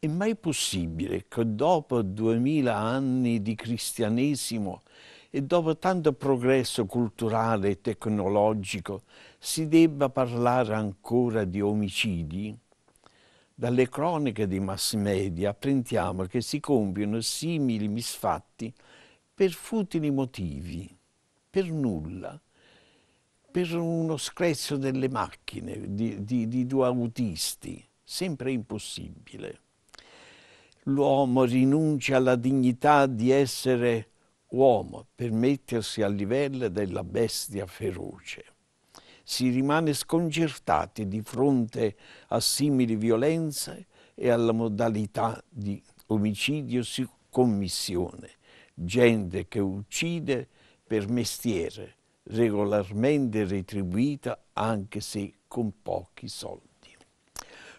È mai possibile che dopo duemila anni di cristianesimo e dopo tanto progresso culturale e tecnologico si debba parlare ancora di omicidi? Dalle croniche dei mass media apprendiamo che si compiono simili misfatti per futili motivi, per nulla, per uno screzzo delle macchine di, di, di due autisti, sempre impossibile. L'uomo rinuncia alla dignità di essere uomo per mettersi a livello della bestia feroce. Si rimane sconcertati di fronte a simili violenze e alla modalità di omicidio su commissione, gente che uccide per mestiere, regolarmente retribuita anche se con pochi soldi.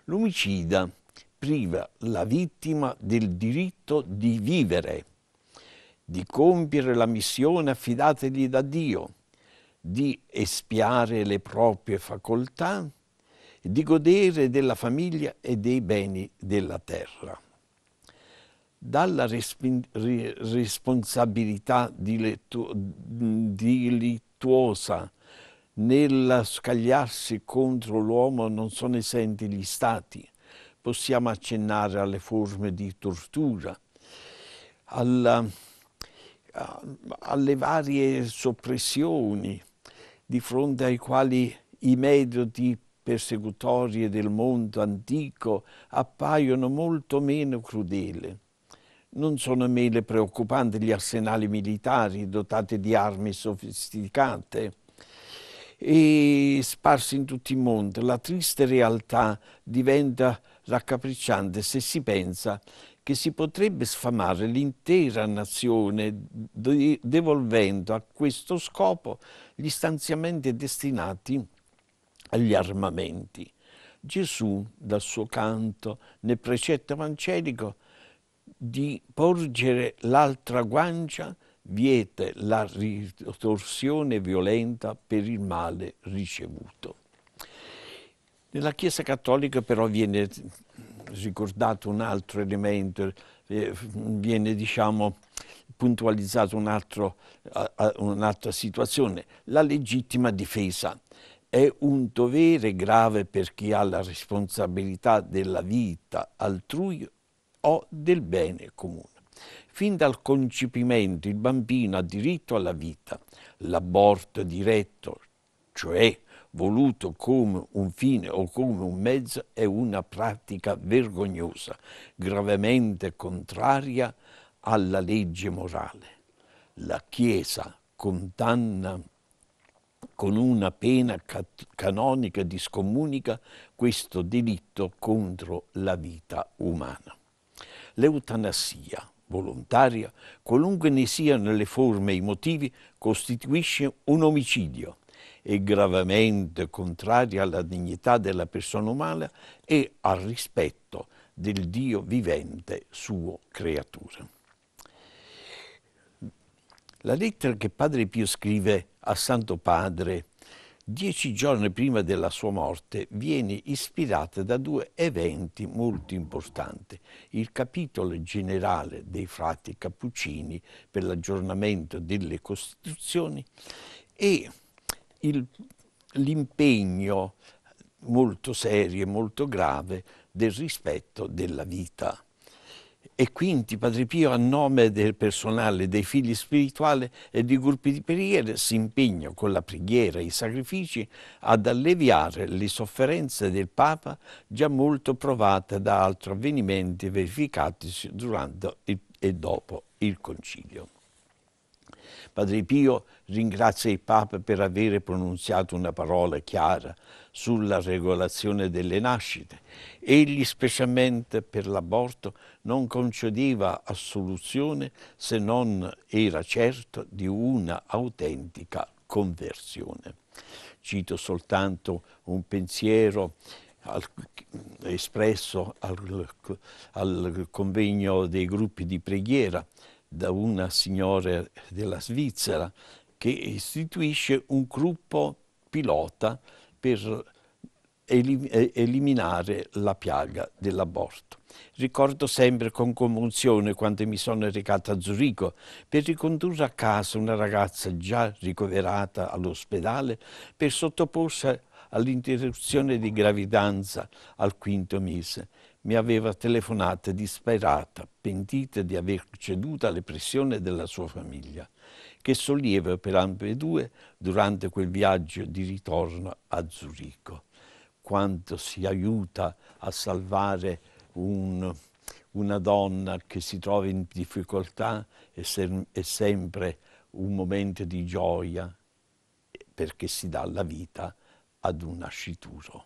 L'omicida priva la vittima del diritto di vivere, di compiere la missione affidatagli da Dio, di espiare le proprie facoltà, di godere della famiglia e dei beni della terra. Dalla responsabilità di, dilettuale virtuosa nel scagliarsi contro l'uomo non sono esenti gli stati. Possiamo accennare alle forme di tortura, alla, alle varie soppressioni di fronte ai quali i metodi persecutorie del mondo antico appaiono molto meno crudeli. Non sono mele preoccupanti gli arsenali militari dotati di armi sofisticate e sparsi in tutto il mondo. La triste realtà diventa raccapricciante se si pensa che si potrebbe sfamare l'intera nazione devolvendo a questo scopo gli stanziamenti destinati agli armamenti. Gesù, dal suo canto, nel precetto evangelico, di porgere l'altra guancia vieta la ritorsione violenta per il male ricevuto. Nella Chiesa Cattolica però viene ricordato un altro elemento, eh, viene diciamo puntualizzato un'altra situazione, la legittima difesa. È un dovere grave per chi ha la responsabilità della vita altrui o del bene comune. Fin dal concepimento il bambino ha diritto alla vita. L'aborto diretto, cioè voluto come un fine o come un mezzo, è una pratica vergognosa, gravemente contraria alla legge morale. La Chiesa condanna con una pena canonica di scomunica questo delitto contro la vita umana. L'eutanasia volontaria, qualunque ne siano le forme e i motivi, costituisce un omicidio e gravemente contraria alla dignità della persona umana e al rispetto del Dio vivente, suo creatore. La lettera che Padre Pio scrive a Santo Padre dieci giorni prima della sua morte, viene ispirata da due eventi molto importanti. Il capitolo generale dei frati cappuccini per l'aggiornamento delle Costituzioni e l'impegno molto serio e molto grave del rispetto della vita e quindi Padre Pio, a nome del personale, dei figli spirituali e dei gruppi di preghiera, si impegna con la preghiera e i sacrifici ad alleviare le sofferenze del Papa già molto provate da altri avvenimenti verificatisi durante il, e dopo il Concilio. Padre Pio Ringrazia il Papa per aver pronunziato una parola chiara sulla regolazione delle nascite. Egli specialmente per l'aborto non concedeva assoluzione se non era certo di una autentica conversione. Cito soltanto un pensiero al, espresso al, al convegno dei gruppi di preghiera da una signora della Svizzera che istituisce un gruppo pilota per eliminare la piaga dell'aborto. Ricordo sempre con commozione quando mi sono recata a Zurigo per ricondurre a casa una ragazza già ricoverata all'ospedale per sottoporsi all'interruzione di gravidanza al quinto mese mi aveva telefonata disperata, pentita di aver ceduto alle pressioni della sua famiglia, che sollieva per ambedue durante quel viaggio di ritorno a Zurigo. Quanto si aiuta a salvare un, una donna che si trova in difficoltà è, sem è sempre un momento di gioia eh, perché si dà la vita ad un nascituro.